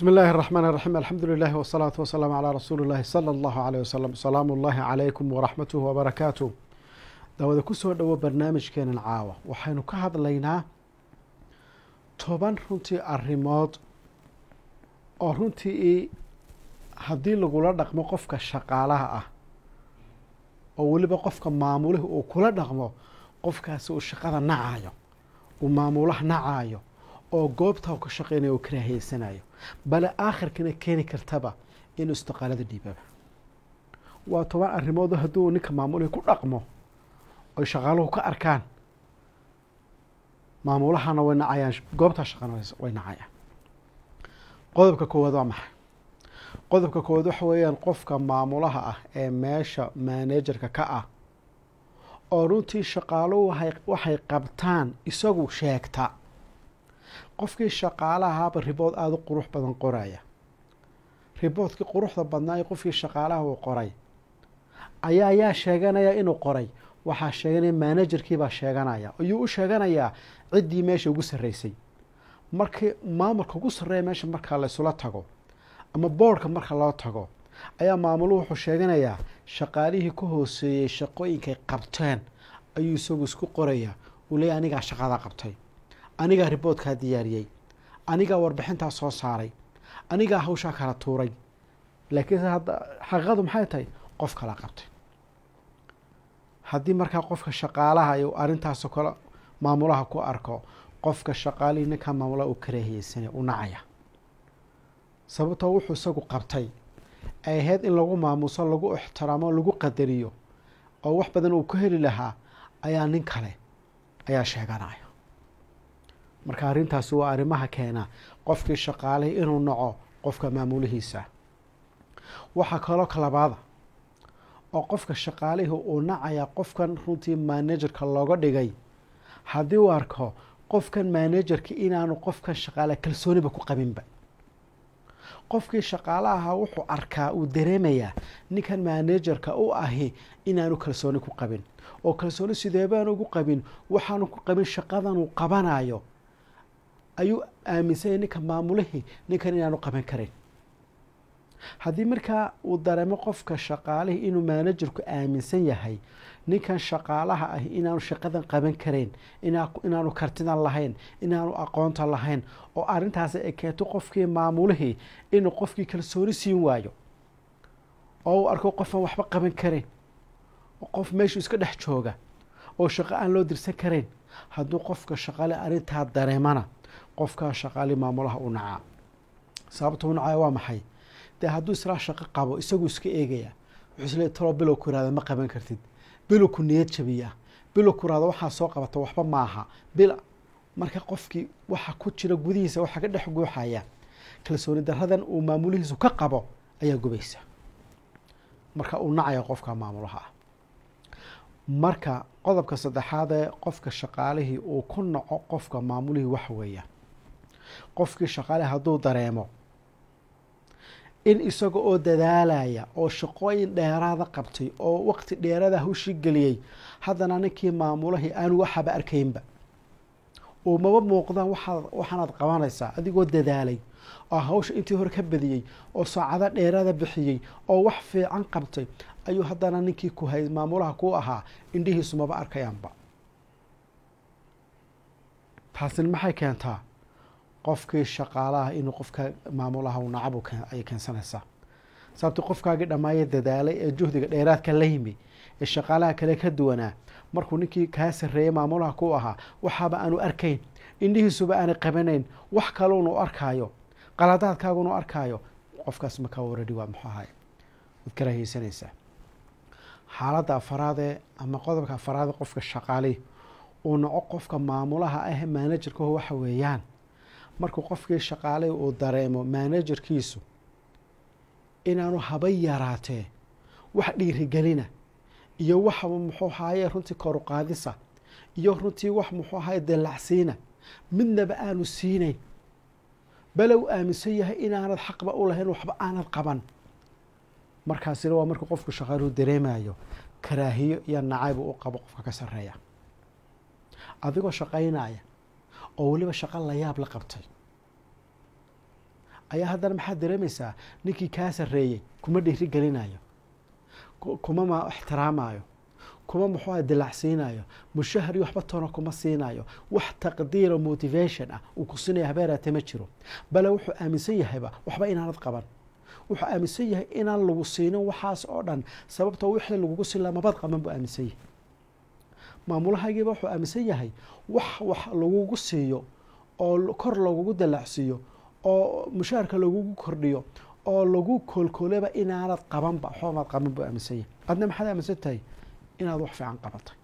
بسم الله الرحمن الرحيم الحمد لله والصلاة والسلام على rasuuli الlahi slى الlه عليه وsلم salاam الlahi عlayكم وraxmaته وbarakaatuه daawada kusoo dhowo barnaamijkeenan caawa waxaynu ka hadlaynaa toban runtii arrimood oo runtii haddii lagula dhaqmo qofka shaqaalaha ah oo weliba qofka maamulih uu kula dhaqmo qofkaasi uu shaqada nacaayo uu maamulaha nacaayo oo goobta ka shaqeynaya oo karaahiyeysanayo bale aakhirkana keeni kartaba inuu istaqaalada dhiibaba waa toban arrimood hadduu ninka maamulay ku dhaqmo oy shaqaaluhu ka arkaan maamulahana way nacayaan goobtaa shaqana way nacayaan qodobka koowaad waa maxay qodobka koowaad waxa weeyaan qofka maamulaha ah ee meesha managerka ka ah oo runtii shaqaaluhu waxay qabtaan isagu sheegta qofkii shaqaalahaaba ribood aada u qurux badan qoraya riboodkii quruxda badnaayo qofkii shaqaalaha uu qoray ayaa yaa sheeganaya inuu qoray waxaa sheeganaya maanajerkiibaa sheeganaya ayuu u sheeganayaa ciddii meesha ugu sarreysay markii maamulka ugu sarreeya meesha markaa laysula tago ama boodhka marka loo tago ayaa maamuluhu wuxuu sheeganayaa shaqaalihii ku hooseeyey shaqooyinkay qabteen ayuu isagu isku qorayaa uu leeyahy anigaa shaqadaa qabtay anigaa riboodkaa diyaariyey anigaa warbixintaa soo saaray anigaa hawshaa kala tuuray laakiin xaqiiqadu maxay tahay qof kala qabtay haddii markaa qofka shaqaalaha iyo arintaas kale maamulaha ku arko qofka shaqaalihii ninkaa maamulaha uu karaahiyeysanaya u nacaya sababtoo wuxuu isagu qabtay ay ahayd in lagu maamuso lagu ixtiraamo lagu qadariyo oo wax badan uu ku heli lahaa ayaa nin kale ayaa sheeganaya marka arintaasi waa arrimaha keena qofkii shaqaalay inuu naco qofka maamulihiisa waxaa kaloo kalabaada oo qofka shaqaalihii uu nacaya qofkan runtii manajerka looga dhigay haddii uu arko qofkan manajerka inaanu qofkan shaqaale kalsooniba ku qabinba qofkii shaqaala ahaa wuxuu arkaa uu dareemayaa ninkan manajerka u ahi inaanu kalsooni ku qabin oo kalsooni sideebaan ugu qabin waxaanu ku qabin shaqadan uu qabanayo ayuu aaminsanya ninka maamulihii ninkan inaanu qaban karayn haddii markaa uu dareemo qofka shaqaalihii inuu manajarku aaminsan yahay ninkan shaqaalaha ah inaanu shaqadan qaban karayn inaanu kartidan lahayn inaanu aqoonta lahayn oo arintaasi ay keento qofkii maamulihii inuu qofkii kalsooni siin waayo oo uu arko qofaan waxba qaban karayn qof meeshuu iska dhex jooga oo shaqo aan loo dirsan karayn hadduu qofka shaqale arintaa dareemana qofka shaqaali maamulaha u nacaa sababta u nacaya waa maxay dee hadduu islaa shaqo qabo isagu iska eegaya wuxuu isle talo bilow ku irahda ma qaban kartid bilow ku niyad jabiya bilow ku irahda waxaa soo qabata waxba maaha bil marka qofkii waxa ku jira gudihiisa waxaa ka dhex guuxaya kalsooni daradan uu maamulihiisu ka qabo ayaa gubaysa marka uu nacaya qofka maamulaha ah marka qodobka saddexaad qofka shaqaalihii uu ku naco qofka maamulihii wax weeya qofkii shaqale hadduu dareemo in isaga oo dadaalaya oo shaqooyin dheeraada qabtay oo waqti dheerada hawshii geliyey haddana ninkii maamulahii aanu waxaba arkaynba oo maba muuqdaan waxaanaad qabanaysaa adigoo dadaalay oo hawsha intii hore ka badiyey oo saacado dheerada bixiyey oo wax fiican qabtay ayuu haddana ninkii ku hay maamulaha ku ahaa indhihiisu maba arkayaanba taasina maxay keentaa qofkii shaqaalaha inuu qofka maamulaha nacab ay keensanaysaa sababto qofkaagii dhammaaya dadaalay ee juhdiga dheeraadka la yimi ee shaqaalaha kale ka duwanaa markuu ninkii kaa sarreeyay maamulaha ku ahaa waxaaba aanu arkayn indhihiisuba aanay qabanayn wax kaluunu arkaayo qaladaadkaagunu arkaayo qofkaas makaa waradi waa muxuu ahay wad kala haysanaysaa xaaladda afaraadee ama qodobka afaraadee qofka shaqaali uu noco qofka maamulaha ah manajerkaho waxa weeyaan markuu qofkii shaqaalay uu dareemo manajerkiisu inaanu haba yaraatee wax dhiirigelina iyo waxa muxuu haaye runtii koruqaadisa iyo runtii wax muxuu ahaye dillacsiina midnaba aanu siinayn balow aaminsan yahay inaanad xaqba u lahayn waxba aanad qaban markaasina waa markuu qofku shaqaaluhu dareemayo karaahiyo iyo nacaybu u qabo qofka ka sarreeya adigoo shaqaynaya oo weliba shaqo layaab la qabtay ayaa haddana maxaad dareemaysaa ninkii kaa sarreeyey kuma dhiiri gelinayo kuma ma ixtiraamayo kuma muxuu aha dilaac mushahar mushahari waxba toona kuma siinayo wax taqdiiro motivation ah uu ku siinaya habeeraate ma jiro bale wuxuu aaminsan yahayba waxba inaanad qaban wuxuu aaminsan yahay inaan lagu siinin waxaas oo dhan sababta wixii lagugu siin laha mabad qaban buu aaminsan yahay maamulahaygiiba wuxuu aaminsan yahay wax wax lagugu siiyo oo kor lagugu dallacsiiyo oo mushaarka lagugu kordhiyo oo lagu koolkooleba inaanad qabanba waxbamaad qaban buu aaminsan yahay adna maxaad aaminsan tahay inaad wax fiican qabatay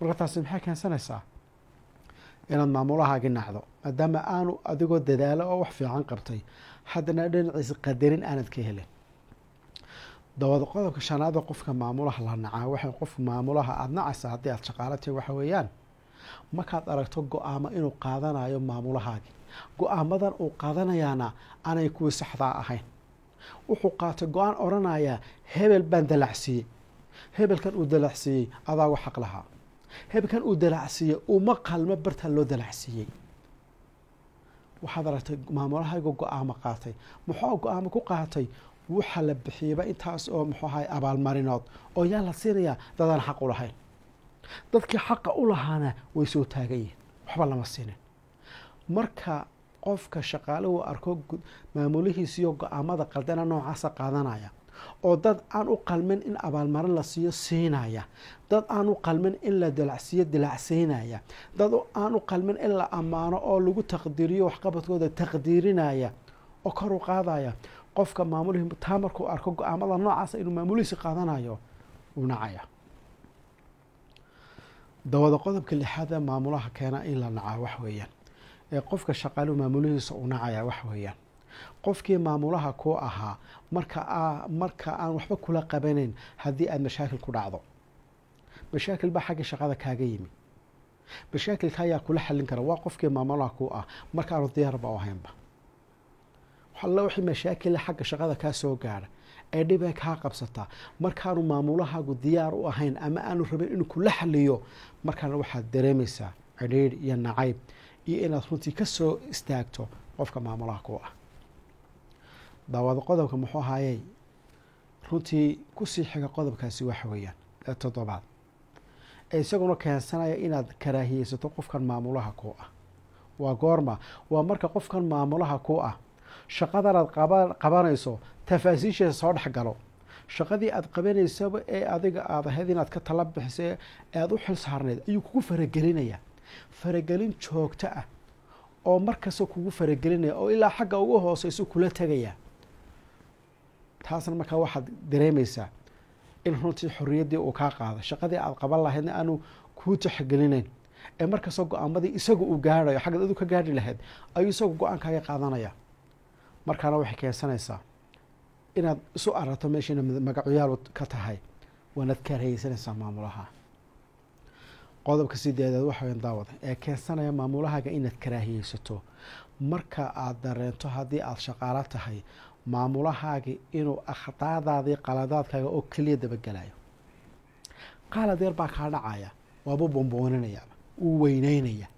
marka taasi maxay keensanaysaa inaad maamulahaagii nacdo maadaama aanu adigoo dadaalo oo wax fiican qabtay haddana dhinaciisa qadarin aanad ka helin dawada qodobka shanaadoo qofka maamulaha la nacaa waxay qof maamulaha aada nacaysa haddii aad shaqaala waxa weeyaan markaad aragto go-aamo inuu qaadanayo maamulahaagii go-aamadan uu qaadanayaana aanay kuwii saxdaa ahayn wuxuu qaatay go-aan oranayaa hebel baan dalacsiiyey hebelkan uu dalacsiiyey adaagu xaq lahaa hebelkan uu dalacsiiyey uma qalmo bartaa loo dalacsiiyey waxaad aragtay maamulahayga go-aamo qaatay muxuu go-aamo ku qaatay waxaa la bixiyaba intaas oo muxuu ahay abaalmarinood oo yaa la siinayaa dadaan xaq u lahayn dadkii xaqa u lahaana way soo taagan yihiin waxba lama siinin marka qofka shaqaale uu arko maamulihiisiiyo go-aamada qaldana noocaasa qaadanaya oo dad aan u qalmin in abaalmarin la siiyo siinaya dad aan u qalmin in la dilacsiiyo dilacsiinaya dad aan u qalmin in la ammaano oo lagu taqdiiriyo waxqabadkooda taqdiirinaya oo kor u qaadaya qofka maamulihii taa markuu arko go-aamada noocaasa inuu maamulihiisi qaadanayo wuu nacaya dawada qodobka lixaada maamulaha keena in la nacaa wax weeyaan ee qofka shaqaalu maamulihiisa uu nacaya wax weeyaan qofkii maamulaha kuu ahaa marka marka aan waxba kula qabanayn haddii aada mashaakil ku dhacdo mashaakil baa xaggii shaqada kaaga yimi mashaakilka ayaa kula xallin kara waa qofkii maamulaha kuu ah marka aanu diyaarba u ahaynba alla wixii mashaakila xagga shaqada kaa soo gaadha ee dhibee kaa qabsata markaanu maamulahaagu diyaar u ahayn ama aanu rabin inuu kula xaliyo markaana waxaad dareemaysaa cidhiir iyo nacayb iyo inaad runtii kasoo istaagto qofka maamulaha ku ah daawado qodobka muxuu ahaayey runtii kusii xiga qodobkaasi waxa weeyaan ee toddobaad ee isaguna keensanaya inaad karaahiyeysato qofkan maamulaha ku ah waa goorma waa marka qofkan maamulaha ku ah shaqadan aad qabanayso tafaasiisheeda soo dhexgalo shaqadii aad qabanaysaba ee adiga aad ahayd inaad ka tala bixisay aada u xilsaarnayd ayuu kugu faragelinayaa faragelin joogto ah oo markasta kugu faragelinaya oo ilaa xagga ugu hooseyso kula tegayaa taasna markaa waxaad dareemaysaa in runtii xoriyaddii uu kaa qaado shaqadii aad qaban lahaydna aanu kuu taxgelinayn ee markastoo go-aamadii isagu uu gaarayo xaggaad adu ka gaarhi lahayd ayuu isagu go aankaaga qaadanayaa markaana waxay keensanaysaa inaad isu aragto meeshiina ina magacyaal ka tahay waanaad ka rahaysanaysaa maamulaha qodobka sideedaad waxaweyn daawada ee keensanaya maamulahaaga inaad karaahiyeysato marka aad dareento haddii aada shaqaalo tahay maamulahaaga inuu akhdaadaadii qaladaadkaaga oo keliya dabagelayo qalad yar baa kaa dhacaya waabu bombooninaya wuu weyneynaya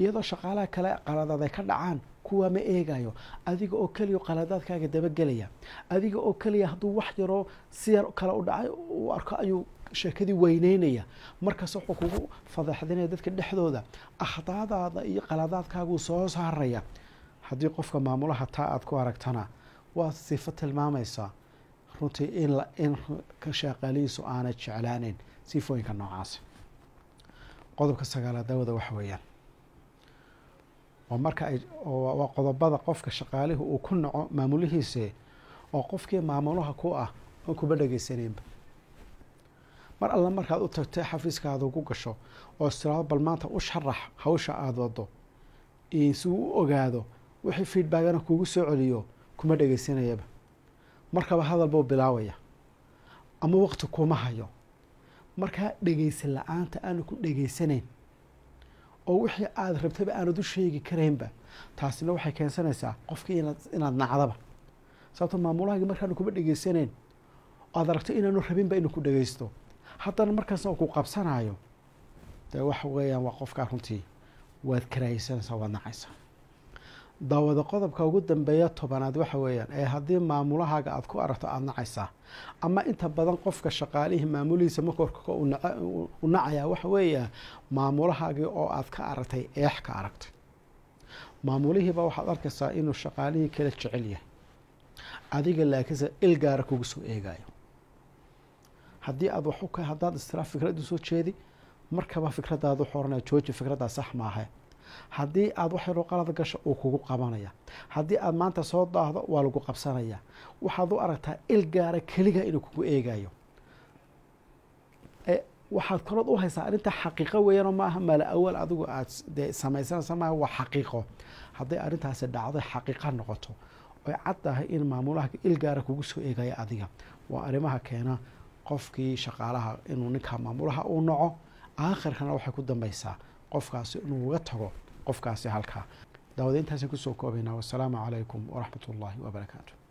iyadoo shaqaalaha kale qaladaad ay ka dhacaan kuwaa ma eegayo adiga oo keliya qaladaadkaaga dabagelaya adiga oo keliya hadduu wax yaroo si yar kale u dhacay u arko ayuu sheekadii weyneynaya markaas wuxuu kugu fadaxdinaya dadka dhexdooda akhdaadaada iyo qaladaadkaaguu soo saaraya haddii qofka maamulaha taa aad ku aragtana waa sifo tilmaamaysaa runtii in ka shaqaalihiisu aanay jeclaaneyn sifooyinka noocaas qodobka sagaalaad daawada waxa weeyaan oo marka waa qodobada qofka shaqaalihu uu ku naco maamulihiise oo qofkii maamulaha ku ah oo kuba dhegeysaneynba mar alla markaad u tagtay xafiiskaada ku gasho oo istiraado bal maanta u sharax hawsha aada wado si u ogaado wixii feedbackana kugu soo celiyo kuma dhegeysanayaba markaba hadal buu bilaabaya ama waqti kuma hayo markaa dhegeysa la-aanta aanu ku dhegeysanayn oo wixii aada rabtaba aanad u sheegi karaynba taasina waxay keensanaysaa qofkii inaad inaad nacdaba sababto maamulahaagii markaanu kuma dhegeysaneyn aad aragto inaanu rabinba inu ku dhegeysto haddana markaasna uu ku qabsanaayo dee waxa weeyaan waa qofkaa runtii waad karaayeysanaysaa waad nacaysaa daawada qodobka ugu dambeeya tobanaad waxa weeyaan ee haddii maamulahaaga aada ku aragto aada nacaysaa ama inta badan qofka shaqaalihii maamulihiisa marka u nacayaa waxa weeyaa maamulahaagii oo aad ka aragtay eex ka aragtay maamulihiiba waxaad arkaysaa inuu shaqaalihii kala jecel yahay adiga laakiinse il gaara kugu soo eegaayo haddii aad waxu ka haddaad istiraa fikrad usoo jeedi markaba fikraddaadu xoranaya jooji fikraddaa sax maaha haddii aad wax yaroo qalad gasho uu kugu qabanaya haddii aad maanta soo daahdo waa lagu qabsanaya waxaad u aragtaa il gaara keliga inuu kugu eegayo eh, waxaad kalood u haysaa arrinta xaqiiqo weeyaanoo maaha mala awal adigu aad dee samaysanaysa maaha waa xaqiiqo hadday arrintaasi dhacday xaqiiqa noqoto oy cad in maamulaha ilgaara kugu soo eegaya adiga waa arrimaha keena qofkii shaqaalaha inuu ninkaa maamulaha uu naco aakhirkana waxay ku dambaysaa qofkaasi inuu uga tago qofkaasi halkaa daawadeyntaasaan kusoo koobaynaa wassalaamu calaykum waraxmat ullaahi wabarakaatu